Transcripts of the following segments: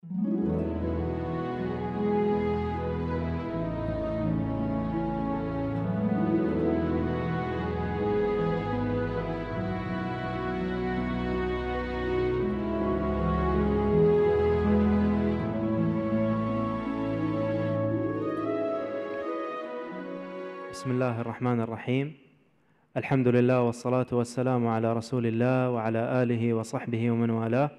بسم الله الرحمن الرحيم الحمد لله والصلاة والسلام على رسول الله وعلى آله وصحبه ومن والاه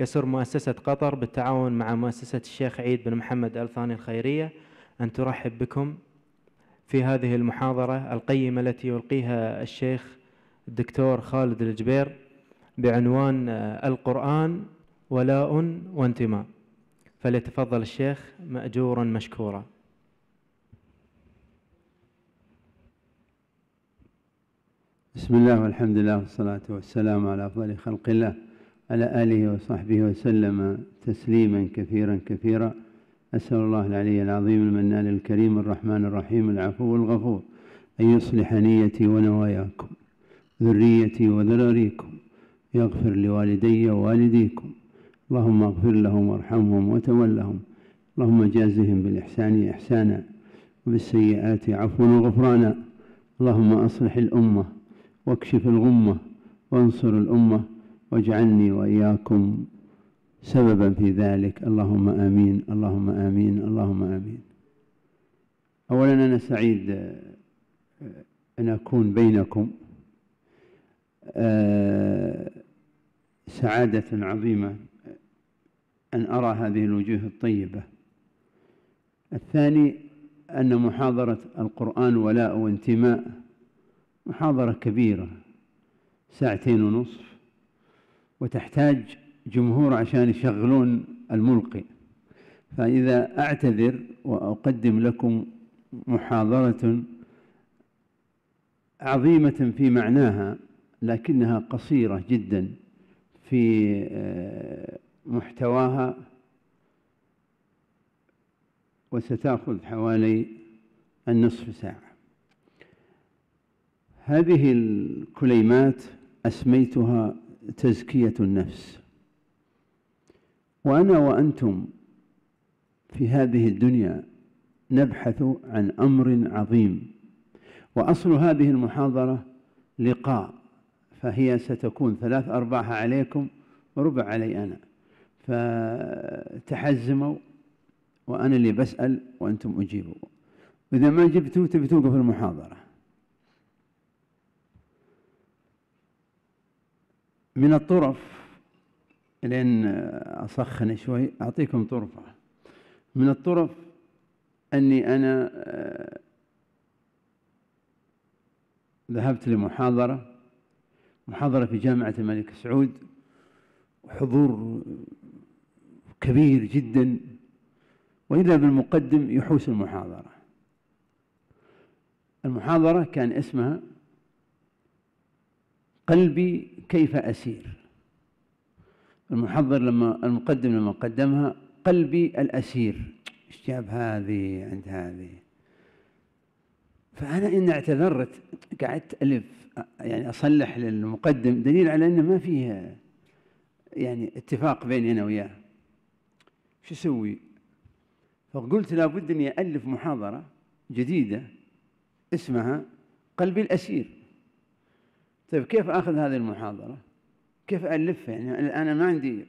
يسر مؤسسة قطر بالتعاون مع مؤسسة الشيخ عيد بن محمد آل ثاني الخيرية أن ترحب بكم في هذه المحاضرة القيمة التي يلقيها الشيخ الدكتور خالد الجبير بعنوان آه، القرآن ولاء وانتماء فليتفضل الشيخ مأجورا مشكورا بسم الله والحمد لله والصلاة والسلام على أفضل خلق الله على آله وصحبه وسلم تسليما كثيرا كثيرا أسأل الله العلي العظيم المنان الكريم الرحمن الرحيم العفو الغفور أن يصلح نيتي ونواياكم ذريتي وذراريكم يغفر لوالدي ووالديكم اللهم اغفر لهم وارحمهم وتولهم اللهم جازهم بالإحسان إحسانا وبالسيئات عفوا وغفرانا اللهم أصلح الأمة واكشف الغمة وانصر الأمة واجعلني وإياكم سببا في ذلك اللهم آمين اللهم آمين اللهم آمين أولا أنا سعيد آه، أن أكون بينكم آه، سعادة عظيمة أن أرى هذه الوجوه الطيبة الثاني أن محاضرة القرآن ولاء وانتماء محاضرة كبيرة ساعتين ونصف وتحتاج جمهور عشان يشغلون الملقي فإذا أعتذر وأقدم لكم محاضرة عظيمة في معناها لكنها قصيرة جدا في آه، محتواها وستأخذ حوالي النصف ساعة هذه الكليمات أسميتها تزكية النفس وأنا وأنتم في هذه الدنيا نبحث عن أمر عظيم وأصل هذه المحاضرة لقاء فهي ستكون ثلاث أرباعها عليكم وربع علي أنا فتحزموا وأنا اللي بسأل وأنتم أجيبوا إذا ما جبتوا تبي توقف المحاضرة من الطرف لأن أسخن شوي أعطيكم طرفة من الطرف أني أنا آه، ذهبت لمحاضرة محاضرة في جامعة الملك سعود حضور كبير جدا وإذا بالمقدم يحوس المحاضرة المحاضرة كان اسمها قلبي كيف أسير المحضر لما المقدم لما قدمها قلبي الأسير ايش جاب هذه عند هذه فأنا إن اعتذرت قعدت ألف يعني أصلح للمقدم دليل على أنه ما فيها يعني اتفاق بيني أنا وياه شو أسوي؟ فقلت لابد أني ألف محاضرة جديدة اسمها قلبي الأسير طيب كيف اخذ هذه المحاضره؟ كيف الف يعني انا ما عندي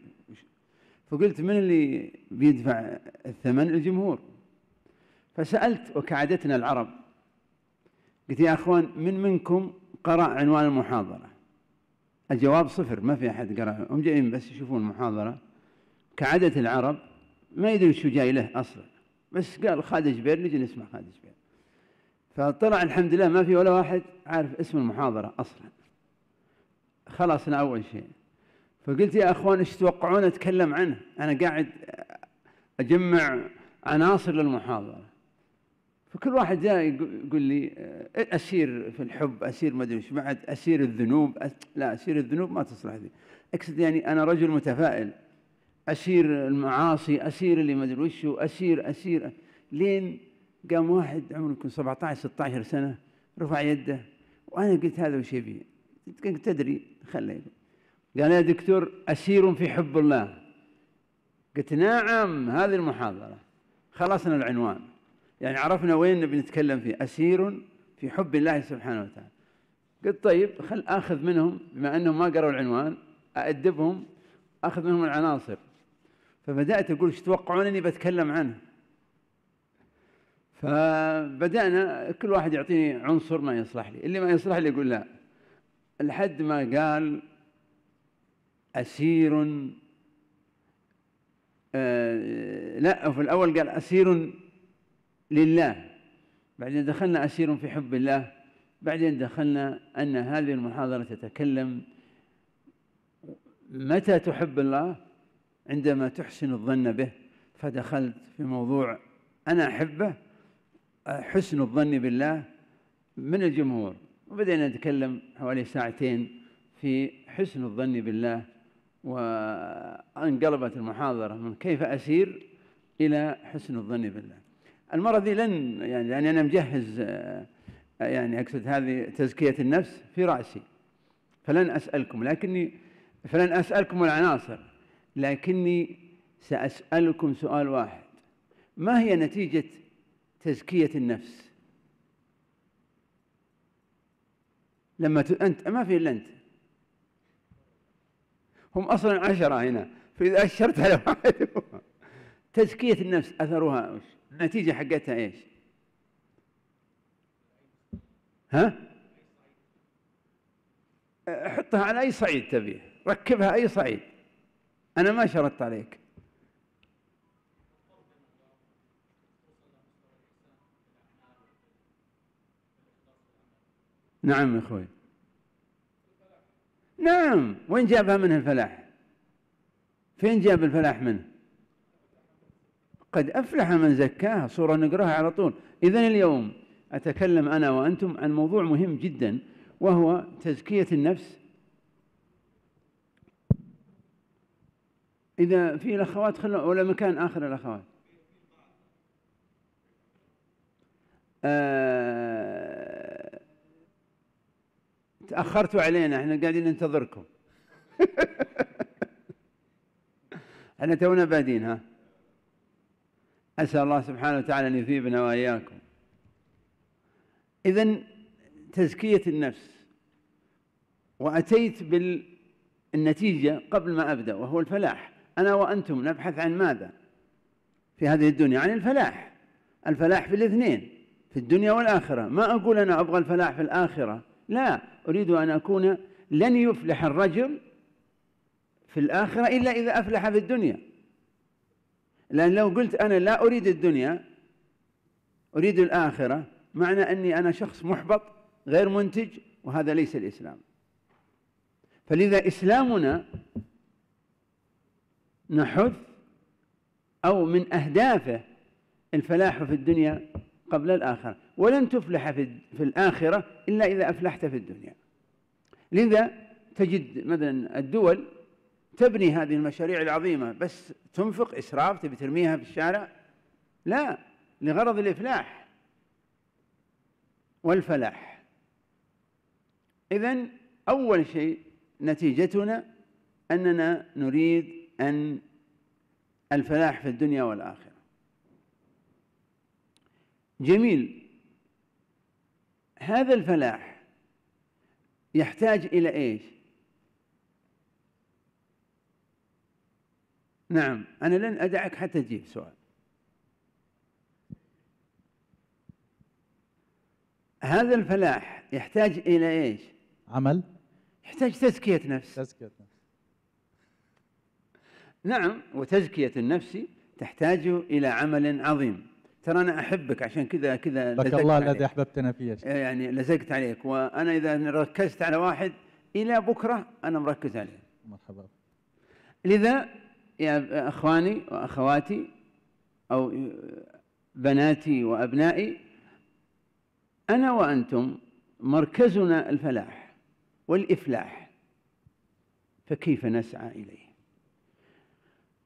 فقلت من اللي بيدفع الثمن؟ الجمهور فسالت وكعادتنا العرب قلت يا اخوان من منكم قرأ عنوان المحاضره؟ الجواب صفر ما في احد قرأ هم جايين بس يشوفون المحاضره كعادة العرب ما يدري شو جاي له اصلا بس قال خالد جبير نجي نسمع خالد جبير فطلع الحمد لله ما في ولا واحد عارف اسم المحاضره اصلا خلاص أنا أول شيء فقلت يا أخوان إيش تتوقعون أتكلم عنه أنا قاعد أجمع عناصر للمحاضرة فكل واحد جاء يقول لي أسير في الحب أسير ما أدري ايش بعد أسير الذنوب لا أسير الذنوب ما تصلح لي أقصد يعني أنا رجل متفائل أسير المعاصي أسير اللي ما أدري وشو أسير أسير لين قام واحد عمره يكون 17 16 سنة رفع يده وأنا قلت هذا وش يبي كنت تدري خليه قال يا دكتور أسير في حب الله قلت نعم هذه المحاضرة خلصنا العنوان يعني عرفنا وين نبي نتكلم فيه أسير في حب الله سبحانه وتعالى قلت طيب خل آخذ منهم بما أنهم ما قرأوا العنوان أأدبهم أخذ منهم العناصر فبدأت أقول ايش تتوقعون أني بتكلم عنه فبدأنا كل واحد يعطيني عنصر ما يصلح لي اللي ما يصلح لي يقول لا لحد ما قال أسير آه، لا في الأول قال أسير لله بعدين دخلنا أسير في حب الله بعدين دخلنا أن هذه المحاضرة تتكلم متى تحب الله عندما تحسن الظن به فدخلت في موضوع أنا أحبه حسن الظن بالله من الجمهور وبدأنا نتكلم حوالي ساعتين في حسن الظن بالله وانقلبت المحاضرة من كيف أسير إلى حسن الظن بالله المرة دي لن يعني لأني أنا مجهز يعني أقصد هذه تزكية النفس في رأسي فلن أسألكم لكني فلن أسألكم العناصر لكني سأسألكم سؤال واحد ما هي نتيجة تزكية النفس لما أنت ما في إلا أنت هم أصلا عشرة هنا فإذا أشرت على واحد تزكية النفس أثرها وش النتيجة حقتها إيش ها حطها على أي صعيد تبيه ركبها أي صعيد أنا ما شرطت عليك نعم أخوي نعم وين جابها منه الفلاح فين جاب الفلاح منه قد أفلح من زكاها صورة نقراها على طول إذا اليوم أتكلم أنا وأنتم عن موضوع مهم جدا وهو تزكية النفس إذا في الأخوات خلوا ولا مكان آخر الأخوات آه تأخرتوا علينا احنا قاعدين ننتظركم احنا تونا بادين ها أسأل الله سبحانه وتعالى أن يثيبنا وإياكم إذا تزكية النفس وأتيت بالنتيجة قبل ما أبدأ وهو الفلاح أنا وأنتم نبحث عن ماذا في هذه الدنيا عن الفلاح الفلاح في الاثنين في الدنيا والآخرة ما أقول أنا أبغى الفلاح في الآخرة لا أريد أن أكون لن يفلح الرجل في الآخرة إلا إذا أفلح في الدنيا لأن لو قلت أنا لا أريد الدنيا أريد الآخرة معنى أني أنا شخص محبط غير منتج وهذا ليس الإسلام فلذا إسلامنا نحث أو من أهدافه الفلاح في الدنيا قبل الآخرة ولن تفلح في, في الآخرة إلا إذا أفلحت في الدنيا لذا تجد مثلا الدول تبني هذه المشاريع العظيمة بس تنفق إسراف تبي ترميها في الشارع لا لغرض الإفلاح والفلاح إذا أول شيء نتيجتنا أننا نريد أن الفلاح في الدنيا والآخرة جميل هذا الفلاح يحتاج إلى إيش نعم أنا لن أدعك حتى تجيب سؤال هذا الفلاح يحتاج إلى إيش عمل يحتاج تزكية نفس تزكية نفس نعم وتزكية النفس تحتاج إلى عمل عظيم ترى انا احبك عشان كذا كذا لك الله الذي احببتنا فيه إيه، يعني لزقت عليك وانا اذا ركزت على واحد الى بكره انا مركز عليه مرحبا لذا يا اخواني واخواتي او بناتي وابنائي انا وانتم مركزنا الفلاح والافلاح فكيف نسعى اليه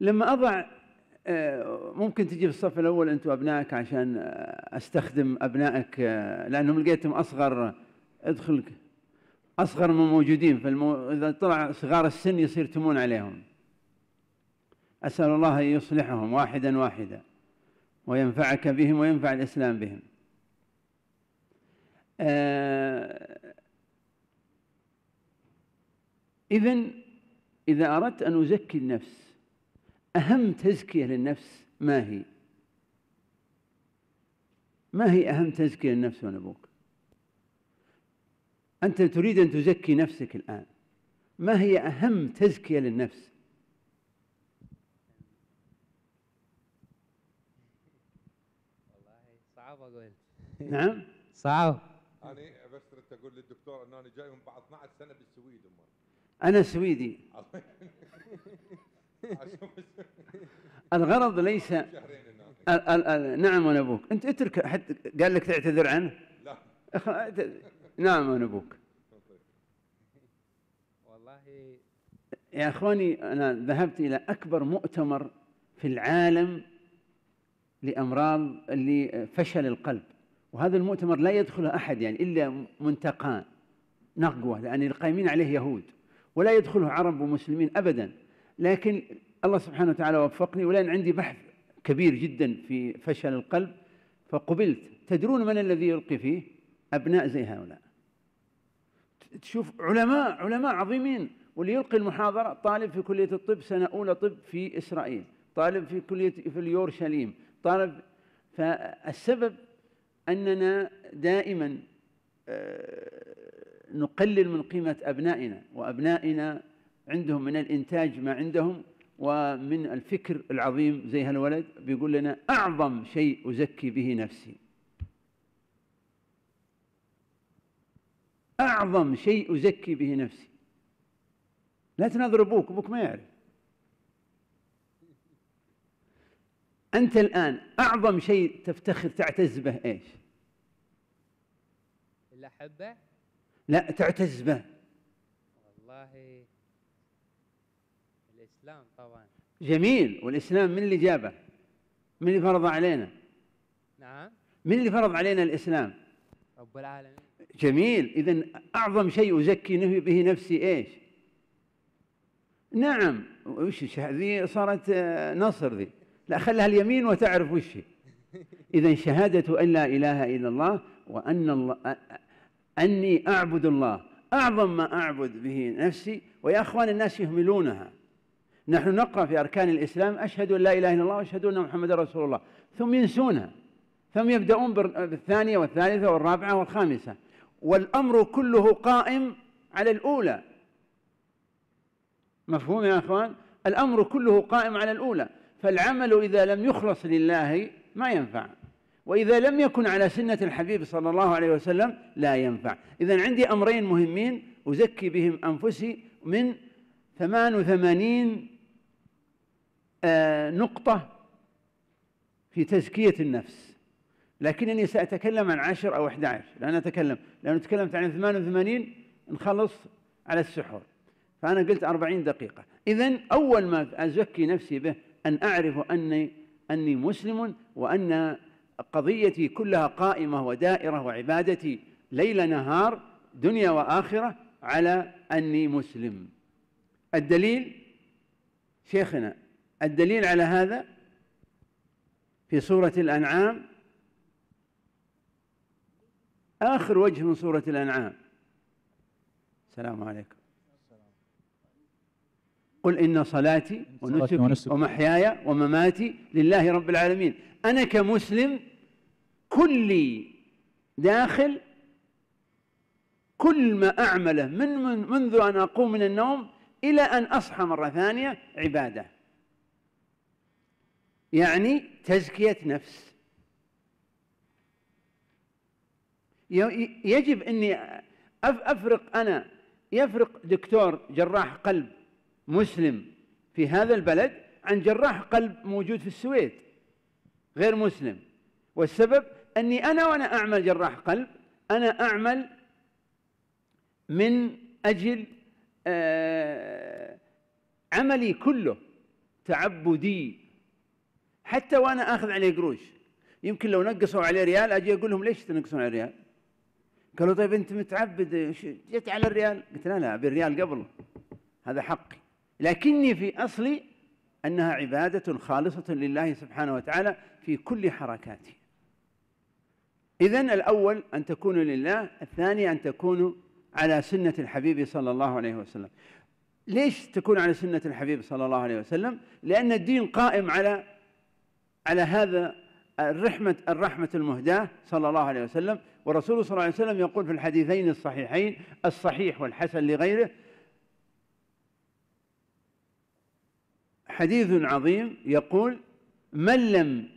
لما اضع آه، ممكن تجي في الصف الاول انت وابنائك عشان آه، استخدم ابنائك آه، لانهم لقيتهم اصغر ادخل اصغر من موجودين فالمو... اذا طلع صغار السن يصير تمون عليهم اسال الله ان يصلحهم واحدا واحدا وينفعك بهم وينفع الاسلام بهم آه اذا اذا اردت ان ازكي النفس أهم تزكية للنفس ما هي ما هي أهم تزكية للنفس أبوك أنت تريد أن تزكي نفسك الآن ما هي أهم تزكية للنفس صعب أقول نعم صعب أنا بس كنت أقول للدكتور أن أنا جايهم بعد 12 سنة بالسويد أنا سويدي الغرض ليس نعم وانا ابوك انت اترك حتى قال لك تعتذر عنه لا نعم وانا ابوك والله يا اخواني انا ذهبت الى اكبر مؤتمر في العالم لامراض اللي فشل القلب وهذا المؤتمر لا يدخله احد يعني الا منتقان نقوه لان القائمين عليه يهود ولا يدخله عرب ومسلمين ابدا لكن الله سبحانه وتعالى وفقني ولان عندي بحث كبير جدا في فشل القلب فقبلت تدرون من الذي يلقي فيه أبناء زي هؤلاء تشوف علماء علماء عظيمين واللي يلقي المحاضرة طالب في كلية الطب سنة أولى طب في إسرائيل طالب في كلية في اليورشليم طالب فالسبب أننا دائما آه، نقلل من قيمة أبنائنا وأبنائنا عندهم من الإنتاج ما عندهم ومن الفكر العظيم زي هالولد بيقول لنا أعظم شيء أزكي به نفسي أعظم شيء أزكي به نفسي لا تناظر أبوك أبوك ما يعرف أنت الآن أعظم شيء تفتخر تعتز به إيش الأحبة لا تعتز به والله الإسلام طبعا جميل والإسلام من اللي جابه من اللي فرض علينا نعم من اللي فرض علينا الإسلام رب العالمين جميل إذا أعظم شيء أزكي به نفسي إيش نعم وش هذه صارت آه، نصر ذي لا خلها اليمين وتعرف وش هي إذا شهادة أن لا إله إلا الله وأن الله آه، آه، أني أعبد الله أعظم ما أعبد به نفسي ويا أخوان الناس يهملونها نحن نقرأ في أركان الإسلام أشهد أن لا إله إلا الله وأشهد أن محمدا رسول الله ثم ينسونها ثم يبدأون بالثانية والثالثة والرابعة والخامسة والأمر كله قائم على الأولى مفهوم يا أخوان الأمر كله قائم على الأولى فالعمل إذا لم يخلص لله ما ينفع وإذا لم يكن على سنة الحبيب صلى الله عليه وسلم لا ينفع إذا عندي أمرين مهمين أزكي بهم أنفسي من 88 نقطة في تزكية النفس لكنني سأتكلم عن عشر أو 11 لأن أتكلم لأن تكلمت عن 88 نخلص على السحور فأنا قلت 40 دقيقة إذا أول ما أزكي نفسي به أن أعرف أني أني مسلم وأن قضيتي كلها قائمة ودائرة وعبادتي ليل نهار دنيا وآخرة على أني مسلم الدليل شيخنا الدليل على هذا في سورة الأنعام آخر وجه من سورة الأنعام السلام عليكم قل إن صلاتي ونسكي ومحياي ومماتي لله رب العالمين أنا كمسلم كلي داخل كل ما أعمله من, من منذ أن أقوم من النوم إلى أن أصحى مرة ثانية عبادة يعني تزكية نفس يجب أني أفرق أنا يفرق دكتور جراح قلب مسلم في هذا البلد عن جراح قلب موجود في السويد غير مسلم والسبب أني أنا وأنا أعمل جراح قلب أنا أعمل من أجل آه، عملي كله تعبدي حتى وانا اخذ عليه قروش يمكن لو نقصوا عليه ريال اجي اقول لهم ليش تنقصون على ريال؟ قالوا طيب انت متعبد جيت على الريال قلت لا لا ابي الريال قبل هذا حقي لكني في اصلي انها عباده خالصه لله سبحانه وتعالى في كل حركاتي اذا الاول ان تكون لله الثاني ان تكون على سنه الحبيب صلى الله عليه وسلم ليش تكون على سنه الحبيب صلى الله عليه وسلم لان الدين قائم على على هذا الرحمة الرحمة المهداة صلى الله عليه وسلم ورسول صلى الله عليه وسلم يقول في الحديثين الصحيحين الصحيح والحسن لغيره حديث عظيم يقول من لم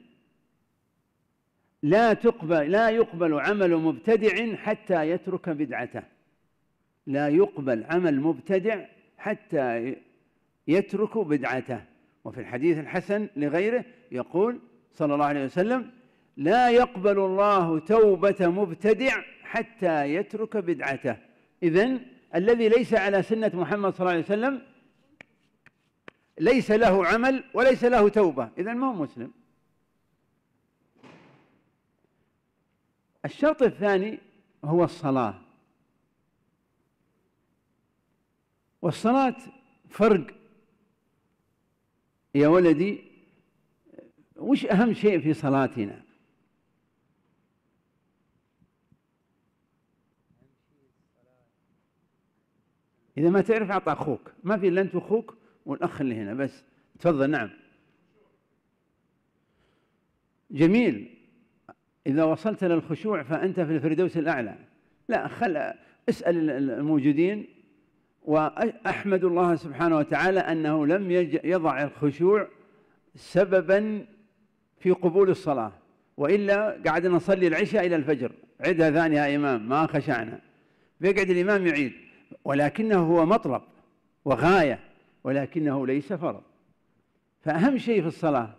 لا تقبل لا يقبل عمل مبتدع حتى يترك بدعته لا يقبل عمل مبتدع حتى يترك بدعته وفي الحديث الحسن لغيره يقول صلى الله عليه وسلم لا يقبل الله توبة مبتدع حتى يترك بدعته إذن الذي ليس على سنة محمد صلى الله عليه وسلم ليس له عمل وليس له توبة إذن ما هو مسلم الشرط الثاني هو الصلاة والصلاة فرق يا ولدي وش أهم شيء في صلاتنا إذا ما تعرف أعطى أخوك ما في إلا أنت وأخوك والأخ اللي هنا بس تفضل نعم جميل إذا وصلت للخشوع فأنت في الفردوس الأعلى لا خل اسأل الموجودين وأحمد الله سبحانه وتعالى أنه لم يضع الخشوع سببا في قبول الصلاة وإلا قعدنا نصلي العشاء إلى الفجر عدها ثانية يا إمام ما خشعنا بيقعد الإمام يعيد ولكنه هو مطلب وغاية ولكنه ليس فرض فأهم شيء في الصلاة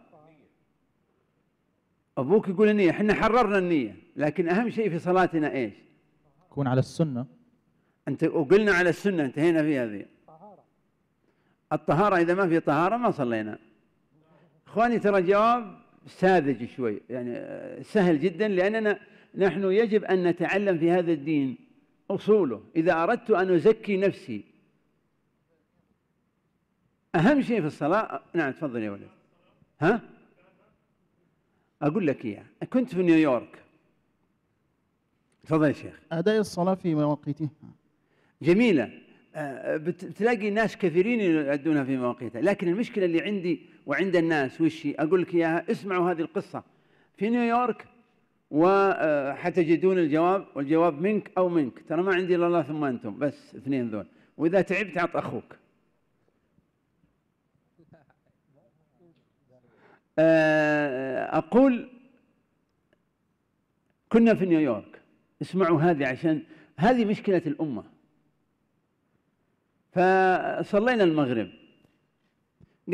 أبوك يقول النية احنا حررنا النية لكن أهم شيء في صلاتنا إيش؟ كون على السنة انت وقلنا على السنه انتهينا فيها هذه الطهاره اذا ما في طهاره ما صلينا اخواني ترى جواب ساذج شوي يعني سهل جدا لاننا نحن يجب ان نتعلم في هذا الدين اصوله اذا اردت ان ازكي نفسي اهم شيء في الصلاه نعم تفضل يا ولد ها اقول لك اياه كنت في نيويورك تفضل يا شيخ اداء الصلاه في مواقيتها جميلة آه، آه، بتلاقي ناس كثيرين يؤدونها في مواقيتها لكن المشكلة اللي عندي وعند الناس وشي أقول لك إياها اسمعوا هذه القصة في نيويورك وحتجدون آه، الجواب والجواب منك أو منك ترى ما عندي إلا الله ثم أنتم بس اثنين ذول وإذا تعبت عط أخوك أقول كنا في نيويورك اسمعوا هذه عشان هذه مشكلة الأمة فصلينا المغرب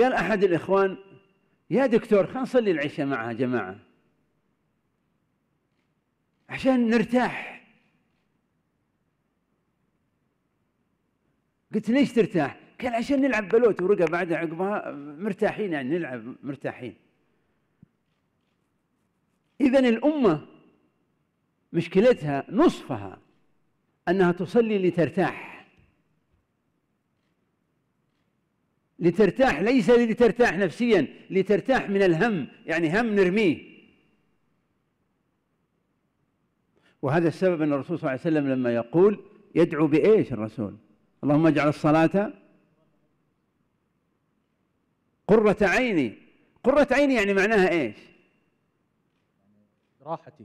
قال أحد الإخوان يا دكتور خلينا نصلي العشاء معها جماعة عشان نرتاح قلت ليش ترتاح؟ قال عشان نلعب بلوت ورقة بعدها عقبها مرتاحين يعني نلعب مرتاحين إذا الأمة مشكلتها نصفها أنها تصلي لترتاح لترتاح ليس لترتاح نفسيا لترتاح من الهم يعني هم نرميه وهذا السبب أن الرسول صلى الله عليه وسلم لما يقول يدعو بإيش الرسول اللهم اجعل الصلاة قرة عيني قرة عيني يعني معناها إيش راحتي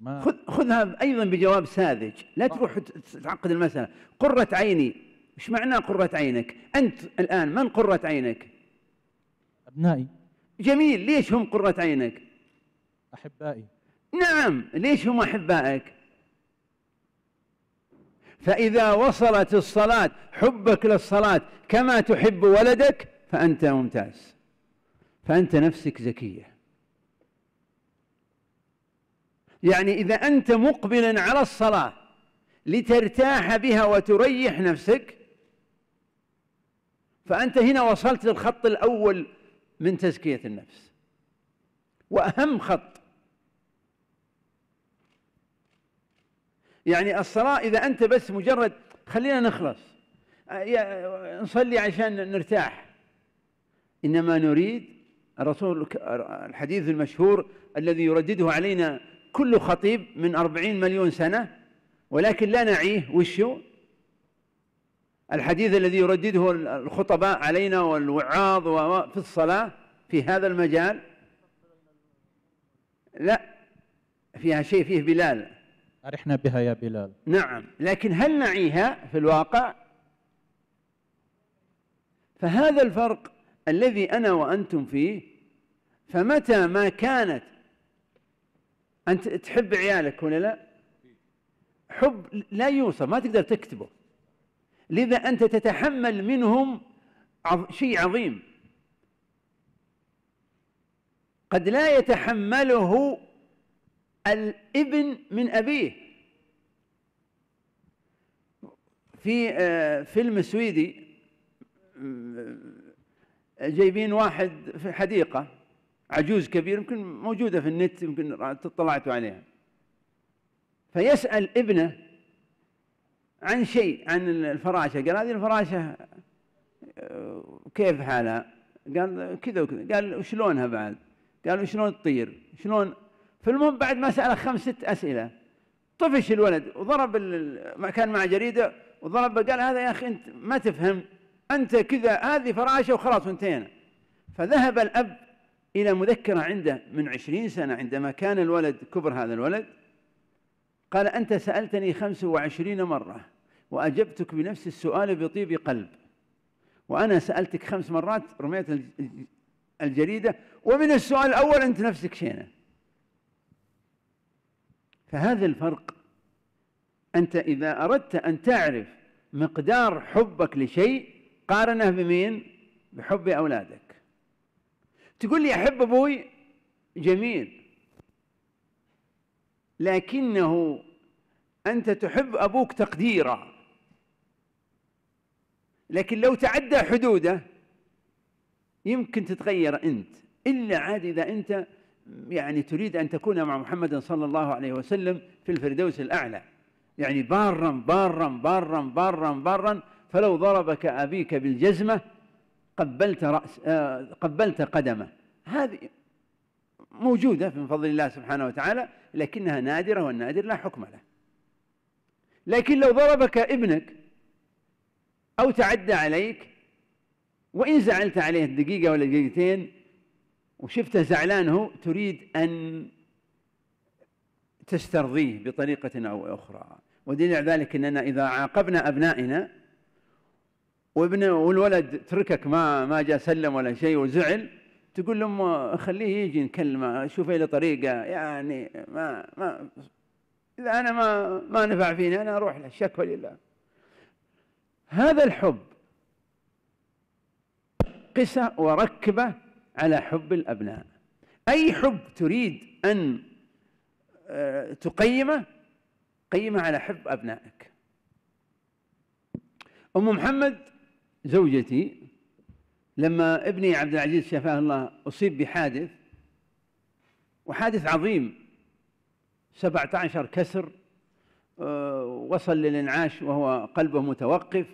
ما خذ خذها ايضا بجواب ساذج لا تروح تعقد المساله قره عيني إيش معنى قرة عينك أنت الآن من قرة عينك أبنائي جميل ليش هم قرة عينك أحبائي نعم ليش هم أحبائك فإذا وصلت الصلاة حبك للصلاة كما تحب ولدك فأنت ممتاز فأنت نفسك زكية يعني إذا أنت مقبل على الصلاة لترتاح بها وتريح نفسك فأنت هنا وصلت للخط الأول من تزكية النفس وأهم خط يعني الصلاة إذا أنت بس مجرد خلينا نخلص نصلي عشان نرتاح إنما نريد الرسول الحديث المشهور الذي يردده علينا كل خطيب من أربعين مليون سنة ولكن لا نعيه وشو الحديث الذي يردده الخطباء علينا والوعاظ في الصلاة في هذا المجال لا فيها شيء فيه بلال أرحنا بها يا بلال نعم لكن هل نعيها في الواقع فهذا الفرق الذي أنا وأنتم فيه فمتى ما كانت أنت تحب عيالك ولا لا حب لا يوصف ما تقدر تكتبه لذا أنت تتحمل منهم شيء عظيم قد لا يتحمله الابن من أبيه في آه، فيلم سويدي آه، جايبين واحد في حديقة عجوز كبير يمكن موجودة في النت يمكن طلعتوا عليها فيسأل ابنه عن شيء عن الفراشه قال هذه الفراشه آه، كيف حالها؟ قال كذا وكذا قال وشلونها بعد؟ قال وشلون تطير؟ شلون؟ فالمهم بعد ما ساله خمس ست اسئله طفش الولد وضرب كان مع جريده وضرب قال هذا يا اخي انت ما تفهم انت كذا هذه فراشه وخلاص وانتهينا فذهب الاب الى مذكره عنده من عشرين سنه عندما كان الولد كبر هذا الولد قال أنت سألتني خمس وعشرين مرة وأجبتك بنفس السؤال بطيب قلب وأنا سألتك خمس مرات رميت الجريدة ومن السؤال الأول أنت نفسك شينة فهذا الفرق أنت إذا أردت أن تعرف مقدار حبك لشيء قارنه بمين؟ بحب أولادك تقول لي أحب أبوي جميل لكنه أنت تحب أبوك تقديرا لكن لو تعدى حدوده يمكن تتغير أنت إلا عاد إذا أنت يعني تريد أن تكون مع محمد صلى الله عليه وسلم في الفردوس الأعلى يعني بارا بارا بارا بارا بارا فلو ضربك أبيك بالجزمة قبلت رأس آه قبلت قدمه هذه موجودة من فضل الله سبحانه وتعالى لكنها نادرة والنادر لا حكم له لكن لو ضربك ابنك أو تعدى عليك وإن زعلت عليه دقيقة ولا دقيقتين وشفته زعلان هو تريد أن تسترضيه بطريقة أو أخرى ودليل ذلك أننا إذا عاقبنا أبنائنا وابن والولد تركك ما ما جاء سلم ولا شيء وزعل تقول لهم خليه يجي نكلمه شوف له طريقه يعني ما ما اذا انا ما ما نفع فيني انا اروح له شكوى لله هذا الحب قسه وركبه على حب الابناء اي حب تريد ان آه، تقيمه قيمه على حب ابنائك ام محمد زوجتي لما ابني عبد العزيز شفاه الله أصيب بحادث وحادث عظيم 17 كسر آه، وصل للانعاش وهو قلبه متوقف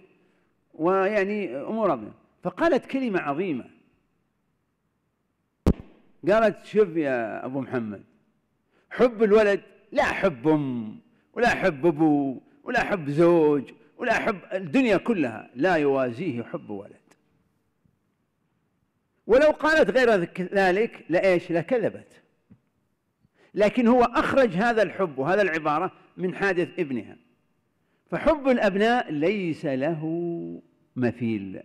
ويعني أمور عظيمة فقالت كلمة عظيمة قالت شوف يا أبو محمد حب الولد لا حب أم ولا حب أبو ولا حب زوج ولا حب الدنيا كلها لا يوازيه حب ولد ولو قالت غير ذلك لإيش لكذبت لكن هو أخرج هذا الحب وهذا العبارة من حادث ابنها فحب الأبناء ليس له مثيل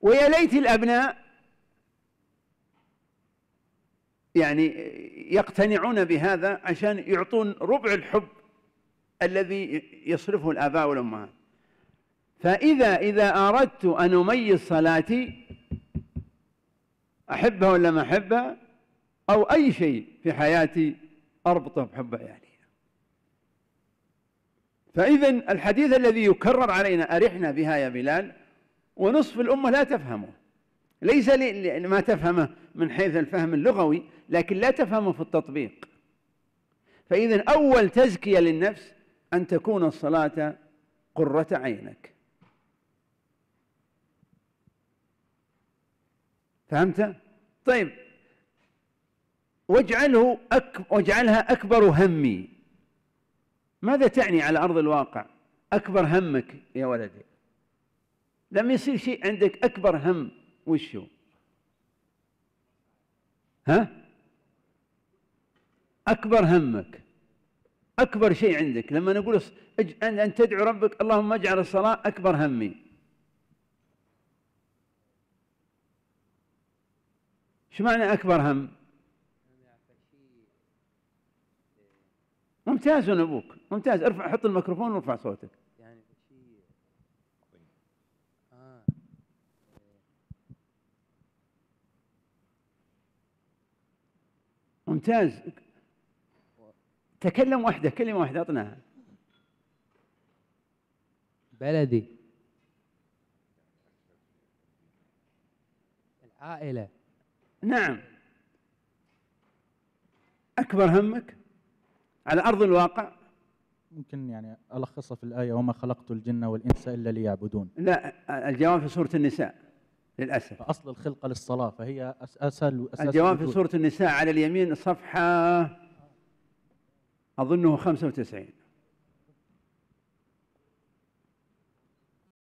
ويا ليت الأبناء يعني يقتنعون بهذا عشان يعطون ربع الحب الذي يصرفه الآباء والأمهات فإذا إذا أردت أن أميز صلاتي أحبها ولا ما أحبها أو أي شيء في حياتي أربطه بحب عيالي فإذا الحديث الذي يكرر علينا أرحنا بها يا بلال ونصف الأمة لا تفهمه ليس ما تفهمه من حيث الفهم اللغوي لكن لا تفهمه في التطبيق فإذا أول تزكية للنفس أن تكون الصلاة قرة عينك فهمت؟ طيب واجعله أك... واجعلها أكبر همي ماذا تعني على أرض الواقع أكبر همك يا ولدي لم يصير شيء عندك أكبر هم وش هو ها أكبر همك أكبر شيء عندك لما نقول أن تدعو ربك اللهم اجعل الصلاة أكبر همي شو معنى أكبر هم؟ ممتاز أنا أبوك ممتاز ارفع حط الميكروفون وارفع صوتك ممتاز تكلم واحدة كلمة واحدة أعطناها بلدي العائلة نعم أكبر همك على أرض الواقع ممكن يعني ألخصها في الآية وما خلقت الجن والإنس إلا ليعبدون لا الجواب في سورة النساء للأسف أصل الخلقة للصلاة فهي أسهل أساس الجواب في سورة النساء على اليمين صفحة أظنه 95